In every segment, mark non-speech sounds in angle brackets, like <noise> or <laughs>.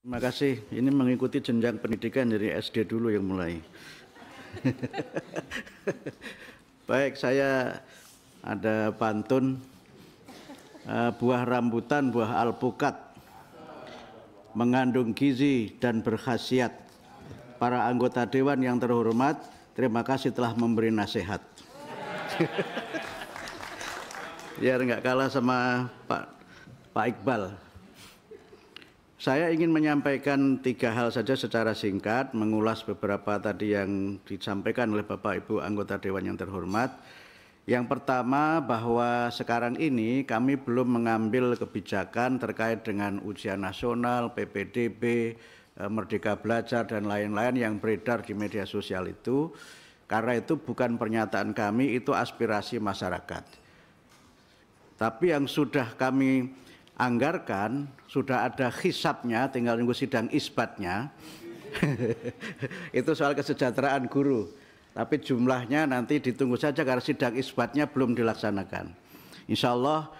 Terima kasih. Ini mengikuti jenjang pendidikan dari SD dulu yang mulai. <laughs> Baik, saya ada pantun eh, buah rambutan, buah alpukat mengandung gizi dan berkhasiat. Para anggota dewan yang terhormat, terima kasih telah memberi nasihat. <laughs> Biar nggak kalah sama Pak Pak Iqbal. Saya ingin menyampaikan tiga hal saja secara singkat, mengulas beberapa tadi yang disampaikan oleh Bapak Ibu anggota Dewan yang terhormat. Yang pertama bahwa sekarang ini kami belum mengambil kebijakan terkait dengan ujian nasional, PPDB, eh, Merdeka Belajar, dan lain-lain yang beredar di media sosial itu. Karena itu bukan pernyataan kami, itu aspirasi masyarakat. Tapi yang sudah kami anggarkan, sudah ada hisapnya, tinggal nunggu sidang isbatnya. <laughs> itu soal kesejahteraan guru. Tapi jumlahnya nanti ditunggu saja karena sidang isbatnya belum dilaksanakan. Insya Allah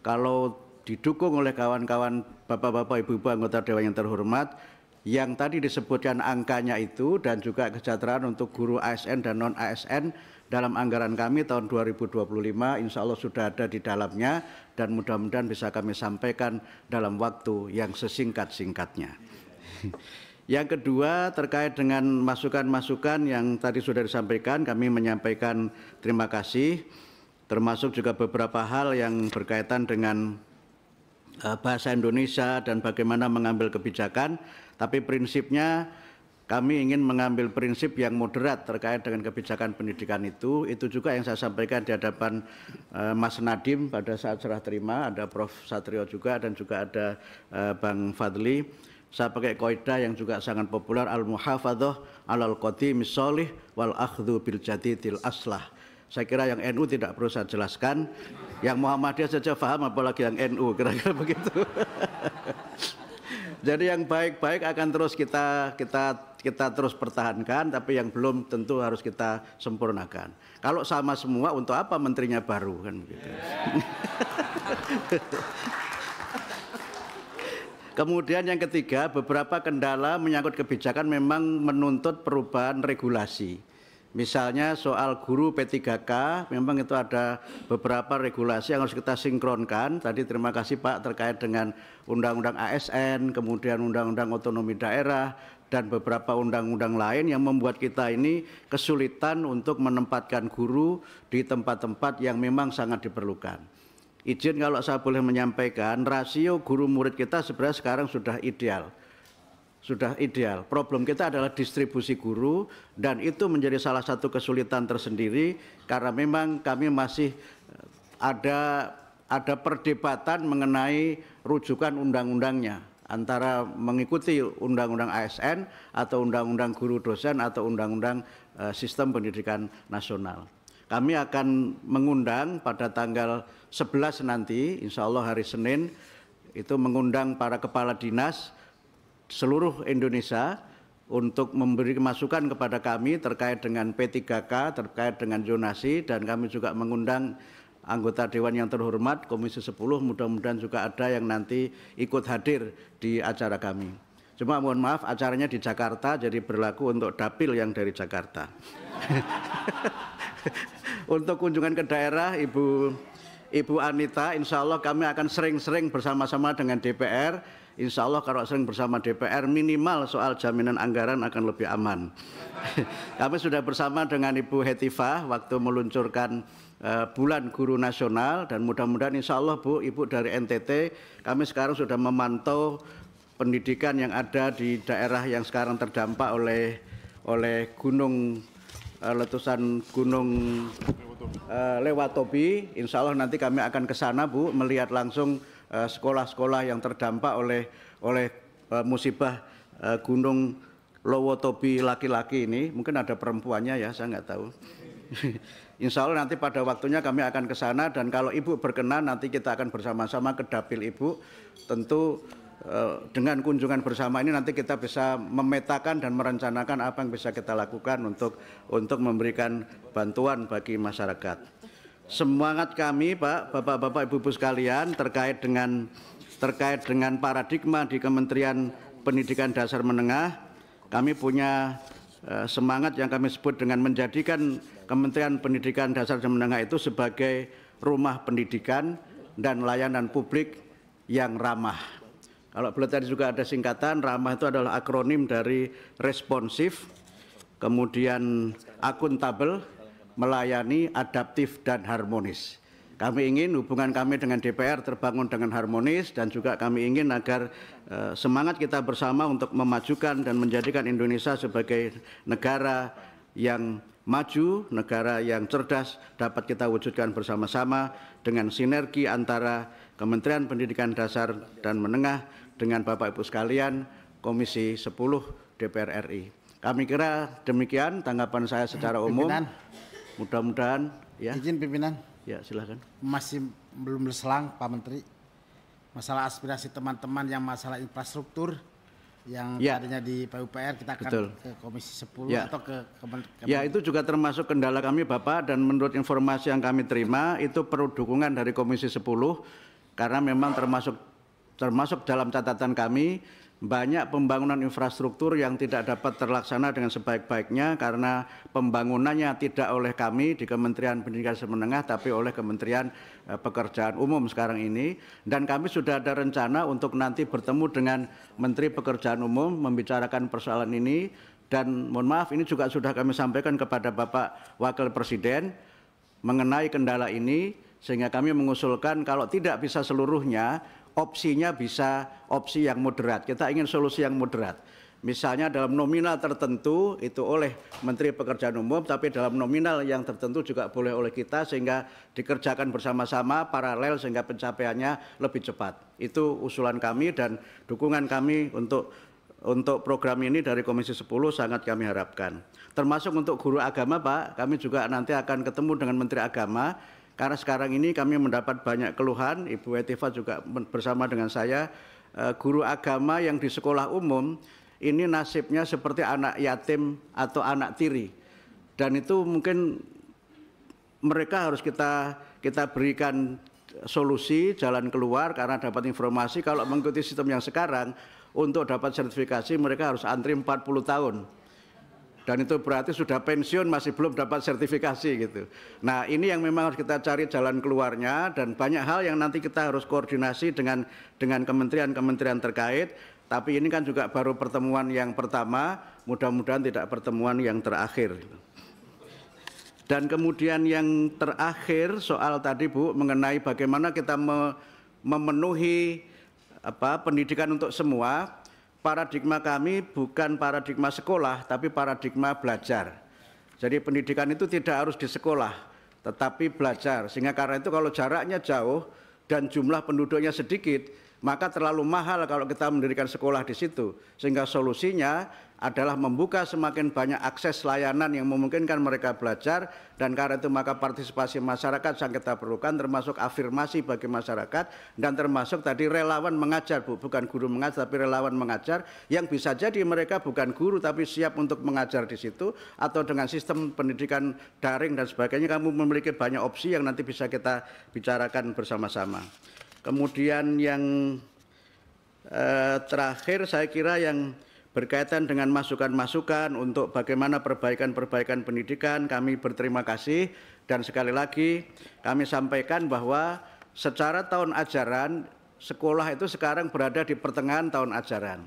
kalau didukung oleh kawan-kawan bapak-bapak ibu-ibu anggota dewan yang terhormat, yang tadi disebutkan angkanya itu dan juga kesejahteraan untuk guru ASN dan non ASN dalam anggaran kami tahun 2025 insya Allah sudah ada di dalamnya dan mudah-mudahan bisa kami sampaikan dalam waktu yang sesingkat-singkatnya. <laughs> Yang kedua terkait dengan masukan-masukan yang tadi sudah disampaikan kami menyampaikan terima kasih termasuk juga beberapa hal yang berkaitan dengan Eh, bahasa Indonesia dan bagaimana mengambil kebijakan, tapi prinsipnya kami ingin mengambil prinsip yang moderat terkait dengan kebijakan pendidikan itu. Itu juga yang saya sampaikan di hadapan uh, Mas Nadim pada saat serah terima, ada Prof. Satrio juga dan juga ada uh, Bang Fadli. Saya pakai koida yang juga sangat populer al-muhafadzah al qadimi solih wal akhdu bil jadidil aslah saya kira yang NU tidak perlu saya jelaskan, yang Muhammadiyah saja paham apalagi yang NU, kira-kira <laughs> begitu. Jadi yang baik-baik akan terus kita kita kita terus pertahankan, tapi yang belum tentu harus kita sempurnakan. Kalau sama semua, untuk apa menterinya baru kan begitu? <laughs> Kemudian yang ketiga, beberapa kendala menyangkut kebijakan memang menuntut perubahan regulasi. Misalnya soal guru P3K, memang itu ada beberapa regulasi yang harus kita sinkronkan. Tadi terima kasih Pak terkait dengan Undang-Undang ASN, kemudian Undang-Undang Otonomi Daerah, dan beberapa undang-undang lain yang membuat kita ini kesulitan untuk menempatkan guru di tempat-tempat yang memang sangat diperlukan. Izin kalau saya boleh menyampaikan, rasio guru murid kita sebenarnya sekarang sudah ideal sudah ideal. Problem kita adalah distribusi guru dan itu menjadi salah satu kesulitan tersendiri karena memang kami masih eh, ada ada perdebatan mengenai rujukan undang-undangnya antara mengikuti undang-undang ASN atau undang-undang guru dosen atau undang-undang eh, sistem pendidikan nasional. Kami akan mengundang pada tanggal 11 nanti, insya Allah hari Senin, itu mengundang para kepala dinas seluruh Indonesia untuk memberi masukan kepada kami terkait dengan P3K, terkait dengan zonasi, dan kami juga mengundang anggota Dewan yang terhormat Komisi 10, mudah-mudahan juga ada yang nanti ikut hadir di acara kami. Cuma mohon maaf acaranya di Jakarta jadi berlaku untuk dapil yang dari Jakarta. <laughs> untuk kunjungan ke daerah Ibu Ibu Anita, insya Allah kami akan sering-sering bersama-sama dengan DPR Insya Allah kalau sering bersama DPR minimal soal jaminan anggaran akan lebih aman. <laughs> Kami sudah bersama dengan Ibu Hetifah waktu meluncurkan eh, Bulan Guru Nasional dan mudah-mudahan Insya Allah Bu, Ibu dari NTT, kami sekarang sudah memantau pendidikan yang ada di daerah yang sekarang terdampak oleh oleh gunung eh, letusan gunung eh, Lewatobi. Insya Allah nanti kami akan ke sana Bu, melihat langsung Eh, sekolah-sekolah yang terdampak oleh oleh eh, musibah eh, Gunung Lowotobi laki-laki ini, mungkin ada perempuannya ya, saya nggak tahu. <laughs> Insya Allah nanti pada waktunya kami akan ke sana dan kalau Ibu berkenan nanti kita akan bersama-sama ke dapil Ibu. Tentu dengan kunjungan bersama ini nanti kita bisa memetakan dan merencanakan apa yang bisa kita lakukan untuk untuk memberikan bantuan bagi masyarakat semangat kami Pak, Bapak-bapak Ibu-ibu sekalian terkait dengan terkait dengan paradigma di Kementerian Pendidikan Dasar Menengah, kami punya eh, semangat yang kami sebut dengan menjadikan Kementerian Pendidikan Dasar dan Menengah itu sebagai rumah pendidikan dan layanan publik yang ramah. Kalau boleh tadi juga ada singkatan, ramah itu adalah akronim dari responsif, kemudian akuntabel, melayani, adaptif, dan harmonis. Kami ingin hubungan kami dengan DPR terbangun dengan harmonis dan juga kami ingin agar e, semangat kita bersama untuk memajukan dan menjadikan Indonesia sebagai negara yang maju, negara yang cerdas dapat kita wujudkan bersama-sama dengan sinergi antara Kementerian Pendidikan Dasar dan Menengah dengan Bapak Ibu sekalian Komisi 10 DPR RI. Kami kira demikian tanggapan saya secara umum. Mudah-mudahan ya. Izin pimpinan. Ya, silahkan Masih belum berselang Pak Menteri. Masalah aspirasi teman-teman yang masalah infrastruktur yang ya. tadinya di PUPR kita akan Betul. ke Komisi 10 ya. atau ke Kementerian. Ya, itu juga termasuk kendala kami Bapak dan menurut informasi yang kami terima itu perlu dukungan dari Komisi 10 karena memang termasuk termasuk dalam catatan kami banyak pembangunan infrastruktur yang tidak dapat terlaksana dengan sebaik-baiknya karena pembangunannya tidak oleh kami di Kementerian Pendidikan Semenengah tapi oleh Kementerian eh, Pekerjaan Umum sekarang ini dan kami sudah ada rencana untuk nanti bertemu dengan Menteri Pekerjaan Umum membicarakan persoalan ini dan mohon maaf ini juga sudah kami sampaikan kepada Bapak Wakil Presiden mengenai kendala ini sehingga kami mengusulkan kalau tidak bisa seluruhnya opsinya bisa opsi yang moderat. Kita ingin solusi yang moderat. Misalnya dalam nominal tertentu itu oleh Menteri Pekerjaan Umum, tapi dalam nominal yang tertentu juga boleh oleh kita sehingga dikerjakan bersama-sama paralel sehingga pencapaiannya lebih cepat. Itu usulan kami dan dukungan kami untuk untuk program ini dari Komisi 10 sangat kami harapkan. Termasuk untuk guru agama Pak, kami juga nanti akan ketemu dengan Menteri Agama karena sekarang ini kami mendapat banyak keluhan, Ibu Etiva juga bersama dengan saya, eh, guru agama yang di sekolah umum ini nasibnya seperti anak yatim atau anak tiri. Dan itu mungkin mereka harus kita kita berikan solusi, jalan keluar karena dapat informasi kalau mengikuti sistem yang sekarang untuk dapat sertifikasi mereka harus antri 40 tahun dan itu berarti sudah pensiun masih belum dapat sertifikasi gitu. Nah ini yang memang harus kita cari jalan keluarnya dan banyak hal yang nanti kita harus koordinasi dengan dengan kementerian-kementerian terkait. Tapi ini kan juga baru pertemuan yang pertama, mudah-mudahan tidak pertemuan yang terakhir. Dan kemudian yang terakhir soal tadi Bu mengenai bagaimana kita memenuhi apa pendidikan untuk semua paradigma kami bukan paradigma sekolah, tapi paradigma belajar. Jadi pendidikan itu tidak harus di sekolah, tetapi belajar. Sehingga karena itu kalau jaraknya jauh dan jumlah penduduknya sedikit, maka terlalu mahal kalau kita mendirikan sekolah di situ. Sehingga solusinya adalah membuka semakin banyak akses layanan yang memungkinkan mereka belajar dan karena itu maka partisipasi masyarakat yang kita perlukan termasuk afirmasi bagi masyarakat dan termasuk tadi relawan mengajar Bu, bukan guru mengajar tapi relawan mengajar yang bisa jadi mereka bukan guru tapi siap untuk mengajar di situ atau dengan sistem pendidikan daring dan sebagainya kamu memiliki banyak opsi yang nanti bisa kita bicarakan bersama-sama. Kemudian yang eh, terakhir saya kira yang berkaitan dengan masukan-masukan untuk bagaimana perbaikan-perbaikan pendidikan kami berterima kasih dan sekali lagi kami sampaikan bahwa secara tahun ajaran sekolah itu sekarang berada di pertengahan tahun ajaran.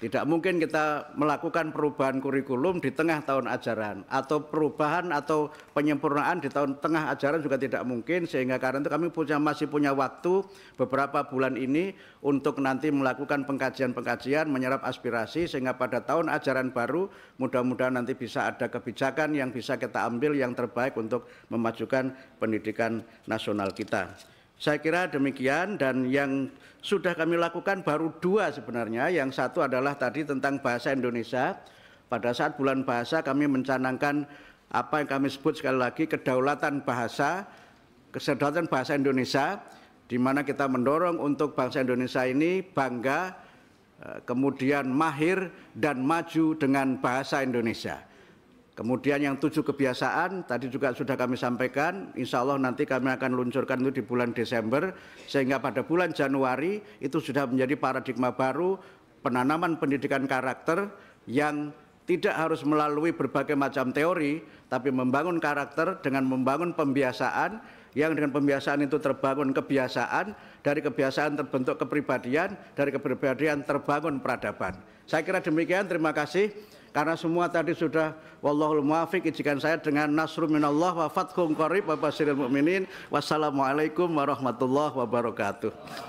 Tidak mungkin kita melakukan perubahan kurikulum di tengah tahun ajaran atau perubahan atau penyempurnaan di tahun tengah ajaran juga tidak mungkin sehingga karena itu kami punya masih punya waktu beberapa bulan ini untuk nanti melakukan pengkajian-pengkajian menyerap aspirasi sehingga pada tahun ajaran baru mudah-mudahan nanti bisa ada kebijakan yang bisa kita ambil yang terbaik untuk memajukan pendidikan nasional kita. Saya kira demikian dan yang sudah kami lakukan baru dua sebenarnya. Yang satu adalah tadi tentang bahasa Indonesia. Pada saat bulan bahasa kami mencanangkan apa yang kami sebut sekali lagi kedaulatan bahasa, kesedaran bahasa Indonesia, di mana kita mendorong untuk bangsa Indonesia ini bangga, eh, kemudian mahir dan maju dengan bahasa Indonesia. Kemudian yang tujuh kebiasaan tadi juga sudah kami sampaikan, insya Allah nanti kami akan luncurkan itu di bulan Desember sehingga pada bulan Januari itu sudah menjadi paradigma baru penanaman pendidikan karakter yang tidak harus melalui berbagai macam teori, tapi membangun karakter dengan membangun pembiasaan, yang dengan pembiasaan itu terbangun kebiasaan, dari kebiasaan terbentuk kepribadian, dari kepribadian terbangun peradaban. Saya kira demikian, terima kasih karena semua tadi sudah wallahul muwafiq izinkan saya dengan nasru minallah wa fathum qarib wa basiril mu'minin wassalamualaikum warahmatullahi wabarakatuh